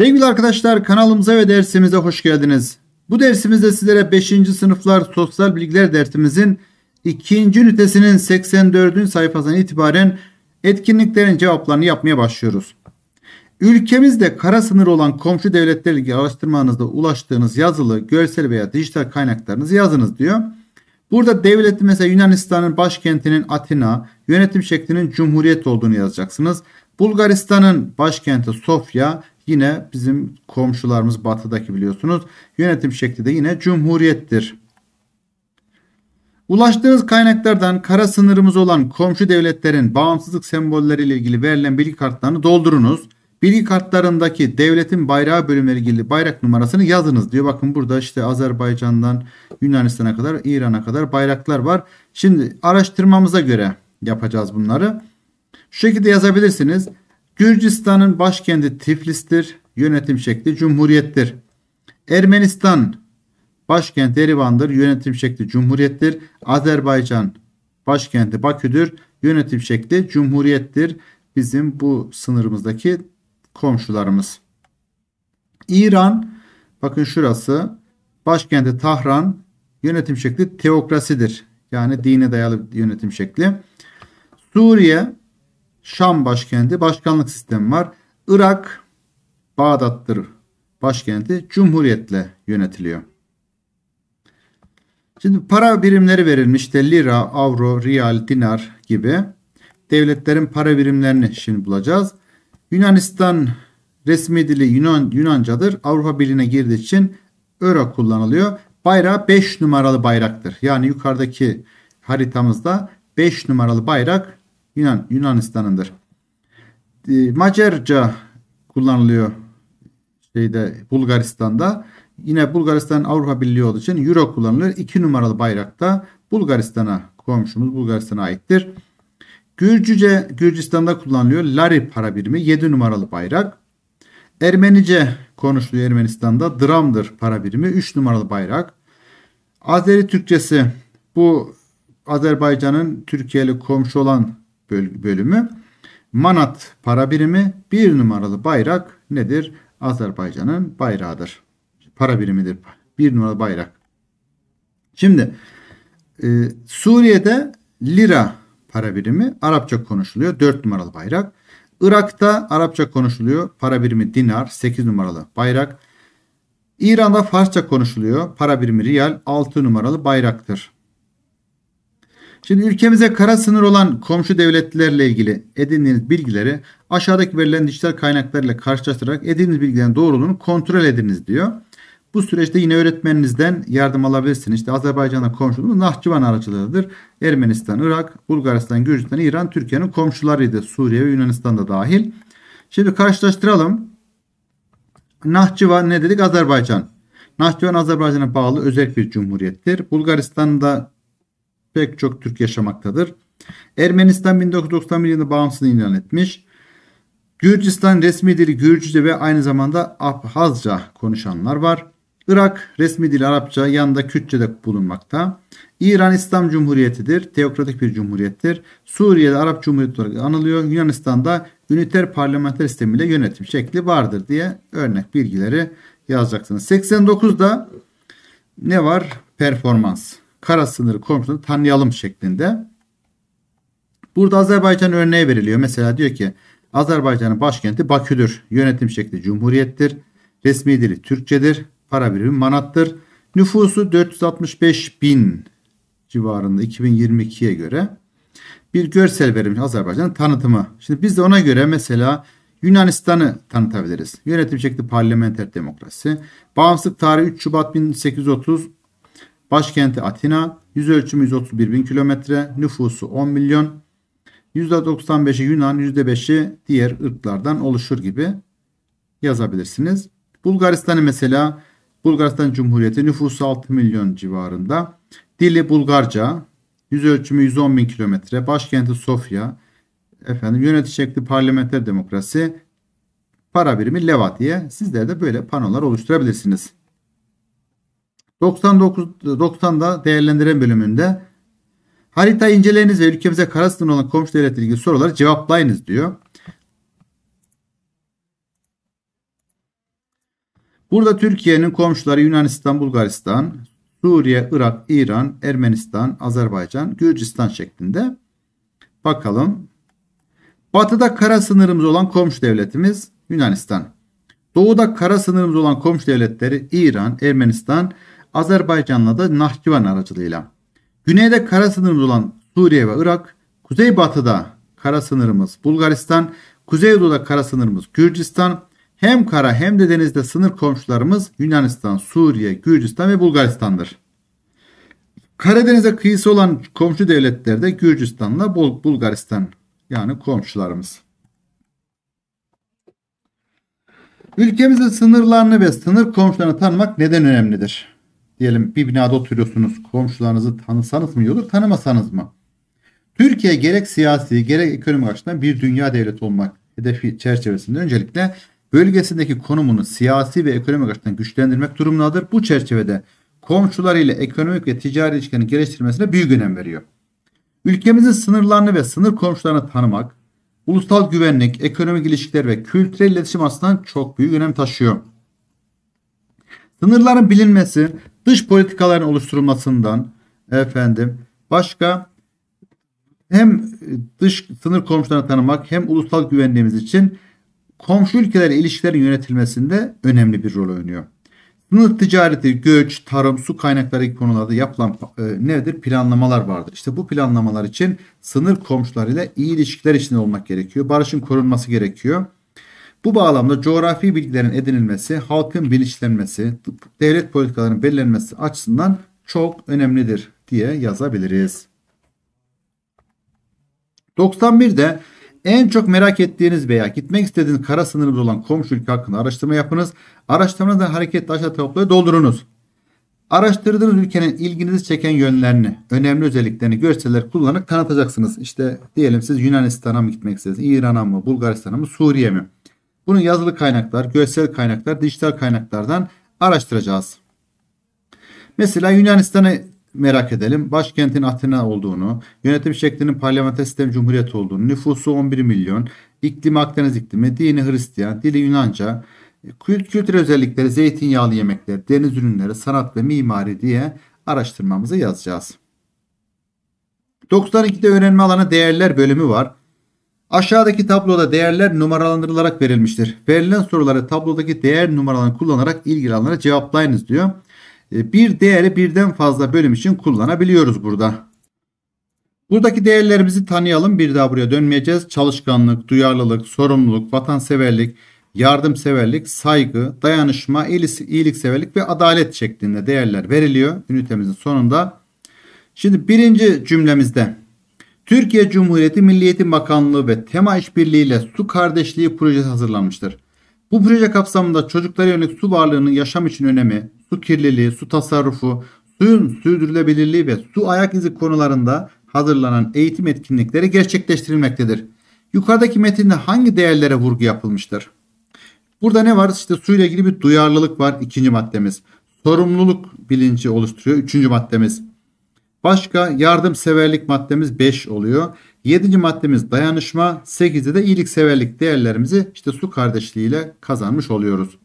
Sevgili arkadaşlar kanalımıza ve dersimize hoş geldiniz. Bu dersimizde sizlere 5. sınıflar sosyal bilgiler dersimizin 2. ünitesinin 84. sayfasından itibaren etkinliklerin cevaplarını yapmaya başlıyoruz. Ülkemizde kara sınır olan komşu devletlerle ilgili araştırmanızda ulaştığınız yazılı, görsel veya dijital kaynaklarınızı yazınız diyor. Burada devleti mesela Yunanistan'ın başkentinin Atina, yönetim şeklinin Cumhuriyet olduğunu yazacaksınız. Bulgaristan'ın başkenti Sofya, Yine bizim komşularımız batıdaki biliyorsunuz. Yönetim şekli de yine cumhuriyettir. Ulaştığınız kaynaklardan kara sınırımız olan komşu devletlerin bağımsızlık sembolleri ile ilgili verilen bilgi kartlarını doldurunuz. Bilgi kartlarındaki devletin bayrağı bölümleri ilgili bayrak numarasını yazınız diyor. Bakın burada işte Azerbaycan'dan Yunanistan'a kadar İran'a kadar bayraklar var. Şimdi araştırmamıza göre yapacağız bunları. Şu şekilde yazabilirsiniz. Gürcistan'ın başkenti Tiflis'tir. Yönetim şekli cumhuriyettir. Ermenistan başkenti Erivan'dır. Yönetim şekli cumhuriyettir. Azerbaycan başkenti Bakü'dür. Yönetim şekli cumhuriyettir. Bizim bu sınırımızdaki komşularımız. İran bakın şurası başkenti Tahran yönetim şekli teokrasidir. Yani dine dayalı yönetim şekli. Suriye Şam başkenti başkanlık sistemi var. Irak Bağdat'tır başkenti cumhuriyetle yönetiliyor. Şimdi para birimleri verilmiş de lira, avro, riyal, dinar gibi devletlerin para birimlerini şimdi bulacağız. Yunanistan resmi dili Yunan, Yunancadır. Avrupa Birliği'ne girdiği için euro kullanılıyor. Bayrağı 5 numaralı bayraktır. Yani yukarıdaki haritamızda 5 numaralı bayrak Yunan, Yunanistan'ındır. Ee, Macarca kullanılıyor şeyde Bulgaristan'da. Yine Bulgaristan Avrupa Birliği olduğu için Euro kullanılır. İki numaralı bayrakta Bulgaristan'a komşumuz Bulgaristan'a aittir. Gürcüce Gürcistan'da kullanılıyor. Lari para birimi 7 numaralı bayrak. Ermenice konuşuluyor Ermenistan'da. Dramdır para birimi 3 numaralı bayrak. Azeri Türkçesi bu Azerbaycan'ın Türkiye komşu olan bölümü manat para birimi bir numaralı bayrak nedir? Azerbaycan'ın bayrağıdır. Para birimidir. Bir numaralı bayrak. Şimdi e, Suriye'de lira para birimi Arapça konuşuluyor. Dört numaralı bayrak. Irak'ta Arapça konuşuluyor. Para birimi dinar. Sekiz numaralı bayrak. İran'da Farsça konuşuluyor. Para birimi riyal altı numaralı bayraktır. Şimdi ülkemize kara sınır olan komşu devletlerle ilgili edindiğiniz bilgileri aşağıdaki verilen dijital kaynaklarla karşılaştırarak edindiğiniz bilgilerin doğruluğunu kontrol ediniz diyor. Bu süreçte yine öğretmeninizden yardım alabilirsiniz. İşte Azerbaycan'la komşuluğumuz Nahçıvan aracılığıdır. Ermenistan, Irak, Bulgaristan, Gürcistan, İran, Türkiye'nin komşularıydı. Suriye ve Yunanistan da dahil. Şimdi karşılaştıralım. Nahçıvan ne dedik? Azerbaycan. Nahçıvan Azerbaycan'a bağlı özel bir cumhuriyettir. Bulgaristan'da pek çok Türk yaşamaktadır. Ermenistan 1991 yılında bağımsızlığını ilan etmiş. Gürcistan resmi dili Gürcüce ve aynı zamanda Abhazca konuşanlar var. Irak resmi dili Arapça yanında Kürtçe de bulunmakta. İran İslam Cumhuriyeti'dir. Teokratik bir cumhuriyettir. Suriye'de Arap Cumhuriyeti olarak anılıyor. Yunanistan'da üniter parlamenter sistemiyle yönetim şekli vardır diye örnek bilgileri yazacaksınız. 89'da ne var? Performans kara sınırı komşunu tanıyalım şeklinde. Burada Azerbaycan örneği veriliyor. Mesela diyor ki Azerbaycan'ın başkenti Bakü'dür. Yönetim şekli cumhuriyettir. Resmi dili Türkçedir. Para birimi manattır. Nüfusu 465 bin civarında 2022'ye göre bir görsel verilmiş Azerbaycan'ın tanıtımı. Şimdi biz de ona göre mesela Yunanistan'ı tanıtabiliriz. Yönetim şekli parlamenter demokrasi. Bağımsızlık tarihi 3 Şubat 1830 Başkenti Atina, yüz ölçümü 131 bin kilometre, nüfusu 10 milyon. %95'i Yunan, %5'i diğer ırklardan oluşur gibi yazabilirsiniz. Bulgaristan'ı mesela Bulgaristan Cumhuriyeti nüfusu 6 milyon civarında. Dili Bulgarca, yüz ölçümü 110 bin kilometre, başkenti Sofya, efendim yönetici şekli parlamenter demokrasi, para birimi leva diye sizler de böyle panolar oluşturabilirsiniz. 99 90'da değerlendiren bölümünde harita inceleyiniz ve ülkemize kara sınırı olan komşu devletle ilgili soruları cevaplayınız diyor. Burada Türkiye'nin komşuları Yunanistan, Bulgaristan, Suriye, Irak, İran, Ermenistan, Azerbaycan, Gürcistan şeklinde. Bakalım. Batıda kara sınırımız olan komşu devletimiz Yunanistan. Doğuda kara sınırımız olan komşu devletleri İran, Ermenistan, Azerbaycan'la da Nahçıvan aracılığıyla. Güneyde kara sınırımız olan Suriye ve Irak, kuzeybatıda kara sınırımız Bulgaristan, kuzeydoğuda kara sınırımız Gürcistan, hem kara hem de denizde sınır komşularımız Yunanistan, Suriye, Gürcistan ve Bulgaristan'dır. Karadeniz'e kıyısı olan komşu devletler de Gürcistan'la Bulgaristan yani komşularımız. Ülkemizin sınırlarını ve sınır komşularını tanımak neden önemlidir? diyelim bir binada oturuyorsunuz komşularınızı tanısanız mı iyi olur tanımasanız mı? Türkiye gerek siyasi gerek ekonomik açıdan bir dünya devlet olmak hedefi çerçevesinde öncelikle bölgesindeki konumunu siyasi ve ekonomik açıdan güçlendirmek durumundadır. Bu çerçevede komşularıyla ekonomik ve ticari ilişkilerin geliştirilmesine büyük önem veriyor. Ülkemizin sınırlarını ve sınır komşularını tanımak, ulusal güvenlik, ekonomik ilişkiler ve kültürel iletişim aslında çok büyük önem taşıyor. Sınırların bilinmesi, dış politikaların oluşturulmasından efendim başka hem dış sınır komşularını tanımak hem ulusal güvenliğimiz için komşu ülkeler ilişkilerin yönetilmesinde önemli bir rol oynuyor. Sınır ticareti, göç, tarım, su kaynakları gibi konularda yapılan e, nedir? Planlamalar vardır. İşte bu planlamalar için sınır komşularıyla iyi ilişkiler içinde olmak gerekiyor. Barışın korunması gerekiyor. Bu bağlamda coğrafi bilgilerin edinilmesi, halkın bilinçlenmesi, devlet politikalarının belirlenmesi açısından çok önemlidir diye yazabiliriz. 91'de en çok merak ettiğiniz veya gitmek istediğiniz kara sınırımız olan komşu ülke hakkında araştırma yapınız. Araştırmanızdan hareketle aşağı tabloya doldurunuz. Araştırdığınız ülkenin ilginizi çeken yönlerini, önemli özelliklerini görseller kullanıp kanıtacaksınız. İşte diyelim siz Yunanistan'a mı gitmek istediniz, İran'a mı, Bulgaristan'a mı, Suriye mi? Bunu yazılı kaynaklar, görsel kaynaklar, dijital kaynaklardan araştıracağız. Mesela Yunanistan'ı merak edelim. Başkentin Atina olduğunu, yönetim şeklinin parlamenter sistem cumhuriyet olduğunu, nüfusu 11 milyon, iklimi Akdeniz iklimi, dini Hristiyan, dili Yunanca, kült kültür özellikleri, zeytinyağlı yemekler, deniz ürünleri, sanat ve mimari diye araştırmamızı yazacağız. 92'de öğrenme alanı değerler bölümü var. Aşağıdaki tabloda değerler numaralandırılarak verilmiştir. Verilen soruları tablodaki değer numaralarını kullanarak ilgili alanlara cevaplayınız diyor. E, bir değeri birden fazla bölüm için kullanabiliyoruz burada. Buradaki değerlerimizi tanıyalım. Bir daha buraya dönmeyeceğiz. Çalışkanlık, duyarlılık, sorumluluk, vatanseverlik, yardımseverlik, saygı, dayanışma, iyilikseverlik ve adalet şeklinde değerler veriliyor ünitemizin sonunda. Şimdi birinci cümlemizde Türkiye Cumhuriyeti Milliyeti Bakanlığı ve TEMA İşbirliği ile Su Kardeşliği projesi hazırlanmıştır. Bu proje kapsamında çocuklara yönelik su varlığının yaşam için önemi, su kirliliği, su tasarrufu, suyun sürdürülebilirliği ve su ayak izi konularında hazırlanan eğitim etkinlikleri gerçekleştirilmektedir. Yukarıdaki metinde hangi değerlere vurgu yapılmıştır? Burada ne var? İşte suyla ilgili bir duyarlılık var ikinci maddemiz. Sorumluluk bilinci oluşturuyor üçüncü maddemiz. Başka yardımseverlik maddemiz 5 oluyor. 7. maddemiz dayanışma, 8'de de iyilikseverlik değerlerimizi işte su kardeşliğiyle kazanmış oluyoruz.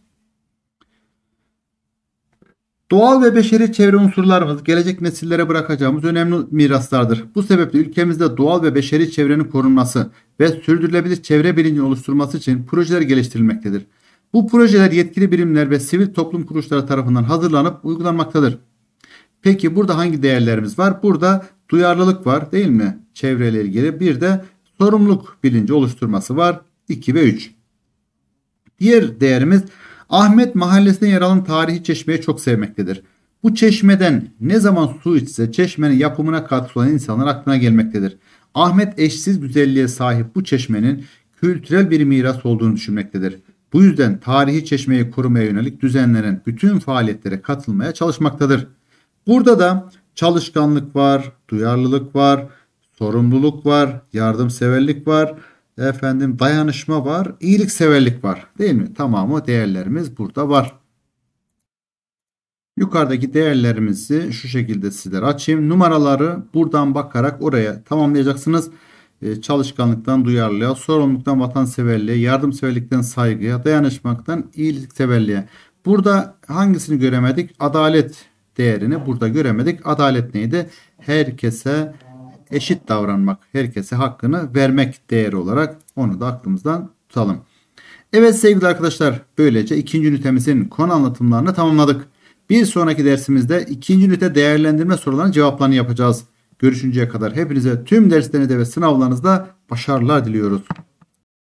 Doğal ve beşeri çevre unsurlarımız gelecek nesillere bırakacağımız önemli miraslardır. Bu sebeple ülkemizde doğal ve beşeri çevrenin korunması ve sürdürülebilir çevre bilincini oluşturması için projeler geliştirilmektedir. Bu projeler yetkili birimler ve sivil toplum kuruluşları tarafından hazırlanıp uygulanmaktadır. Peki burada hangi değerlerimiz var? Burada duyarlılık var değil mi? Çevreyle ilgili bir de sorumluluk bilinci oluşturması var. 2 ve 3. Diğer değerimiz Ahmet mahallesinde yer alan tarihi çeşmeyi çok sevmektedir. Bu çeşmeden ne zaman su içse çeşmenin yapımına olan insanlar aklına gelmektedir. Ahmet eşsiz güzelliğe sahip bu çeşmenin kültürel bir miras olduğunu düşünmektedir. Bu yüzden tarihi çeşmeyi korumaya yönelik düzenlenen bütün faaliyetlere katılmaya çalışmaktadır. Burada da çalışkanlık var, duyarlılık var, sorumluluk var, yardımseverlik var, efendim dayanışma var, iyilikseverlik var. Değil mi? Tamamı değerlerimiz burada var. Yukarıdaki değerlerimizi şu şekilde sizler açayım. Numaraları buradan bakarak oraya tamamlayacaksınız. Ee, çalışkanlıktan duyarlılığa, sorumluluktan vatanseverliğe, yardımseverlikten saygıya, dayanışmaktan iyilikseverliğe. Burada hangisini göremedik? Adalet değerini burada göremedik. Adalet neydi? Herkese eşit davranmak, herkese hakkını vermek değeri olarak onu da aklımızdan tutalım. Evet sevgili arkadaşlar böylece ikinci ünitemizin konu anlatımlarını tamamladık. Bir sonraki dersimizde ikinci ünite değerlendirme sorularının cevaplarını yapacağız. Görüşünceye kadar hepinize tüm derslerinizde ve sınavlarınızda başarılar diliyoruz.